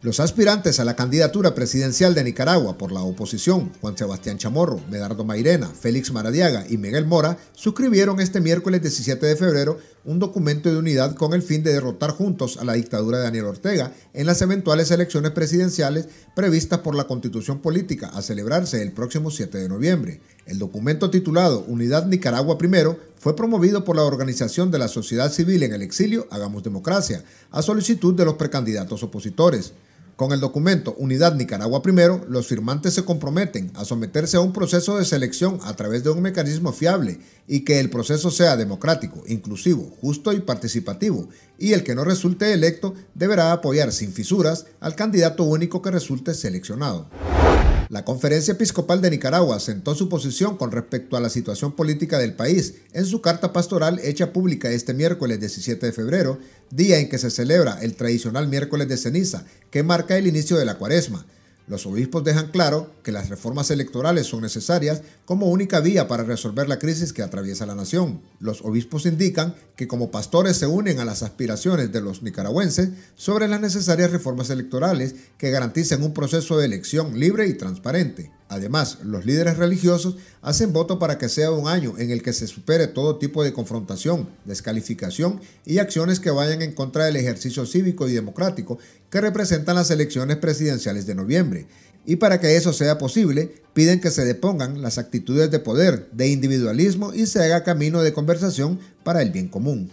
Los aspirantes a la candidatura presidencial de Nicaragua por la oposición, Juan Sebastián Chamorro, Medardo Mairena, Félix Maradiaga y Miguel Mora, suscribieron este miércoles 17 de febrero un documento de unidad con el fin de derrotar juntos a la dictadura de Daniel Ortega en las eventuales elecciones presidenciales previstas por la Constitución Política a celebrarse el próximo 7 de noviembre. El documento titulado Unidad Nicaragua I fue promovido por la Organización de la Sociedad Civil en el Exilio Hagamos Democracia a solicitud de los precandidatos opositores. Con el documento Unidad Nicaragua Primero, los firmantes se comprometen a someterse a un proceso de selección a través de un mecanismo fiable y que el proceso sea democrático, inclusivo, justo y participativo, y el que no resulte electo deberá apoyar sin fisuras al candidato único que resulte seleccionado. La Conferencia Episcopal de Nicaragua sentó su posición con respecto a la situación política del país en su carta pastoral hecha pública este miércoles 17 de febrero, día en que se celebra el tradicional miércoles de ceniza, que marca el inicio de la cuaresma. Los obispos dejan claro que las reformas electorales son necesarias como única vía para resolver la crisis que atraviesa la nación. Los obispos indican que como pastores se unen a las aspiraciones de los nicaragüenses sobre las necesarias reformas electorales que garanticen un proceso de elección libre y transparente. Además, los líderes religiosos hacen voto para que sea un año en el que se supere todo tipo de confrontación, descalificación y acciones que vayan en contra del ejercicio cívico y democrático que representan las elecciones presidenciales de noviembre. Y para que eso sea posible, piden que se depongan las actitudes de poder, de individualismo y se haga camino de conversación para el bien común.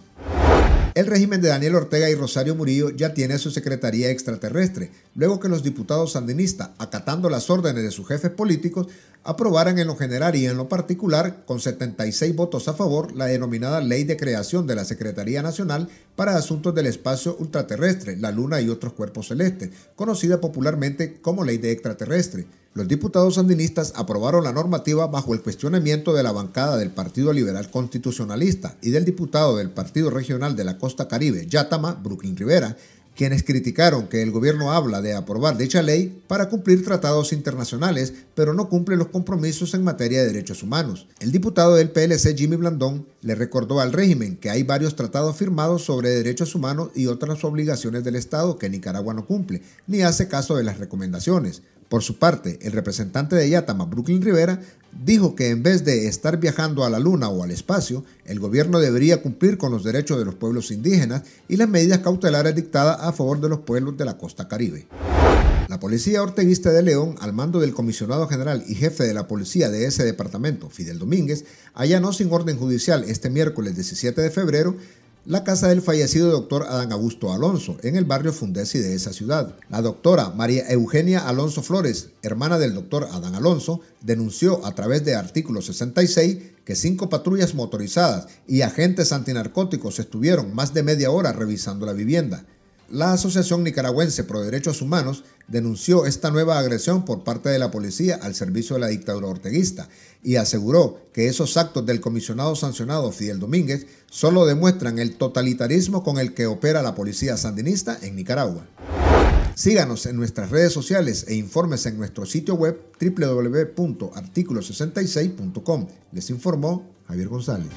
El régimen de Daniel Ortega y Rosario Murillo ya tiene su secretaría extraterrestre, luego que los diputados sandinistas, acatando las órdenes de sus jefes políticos, aprobaran en lo general y en lo particular, con 76 votos a favor, la denominada Ley de Creación de la Secretaría Nacional para Asuntos del Espacio Ultraterrestre, la Luna y otros cuerpos celestes, conocida popularmente como Ley de Extraterrestre los diputados sandinistas aprobaron la normativa bajo el cuestionamiento de la bancada del Partido Liberal Constitucionalista y del diputado del Partido Regional de la Costa Caribe, Yatama, Brooklyn Rivera, quienes criticaron que el gobierno habla de aprobar dicha ley para cumplir tratados internacionales, pero no cumple los compromisos en materia de derechos humanos. El diputado del PLC Jimmy Blandón le recordó al régimen que hay varios tratados firmados sobre derechos humanos y otras obligaciones del Estado que Nicaragua no cumple, ni hace caso de las recomendaciones. Por su parte, el representante de Yatama, Brooklyn Rivera, dijo que en vez de estar viajando a la Luna o al espacio, el gobierno debería cumplir con los derechos de los pueblos indígenas y las medidas cautelares dictadas a favor de los pueblos de la costa caribe. La policía orteguista de León, al mando del comisionado general y jefe de la policía de ese departamento, Fidel Domínguez, allanó sin orden judicial este miércoles 17 de febrero la casa del fallecido doctor Adán Augusto Alonso, en el barrio Fundesi de esa ciudad. La doctora María Eugenia Alonso Flores, hermana del doctor Adán Alonso, denunció a través de artículo 66 que cinco patrullas motorizadas y agentes antinarcóticos estuvieron más de media hora revisando la vivienda. La Asociación Nicaragüense Pro Derechos Humanos denunció esta nueva agresión por parte de la policía al servicio de la dictadura orteguista y aseguró que esos actos del comisionado sancionado Fidel Domínguez solo demuestran el totalitarismo con el que opera la policía sandinista en Nicaragua. Síganos en nuestras redes sociales e informes en nuestro sitio web www.articulo66.com. Les informó Javier González.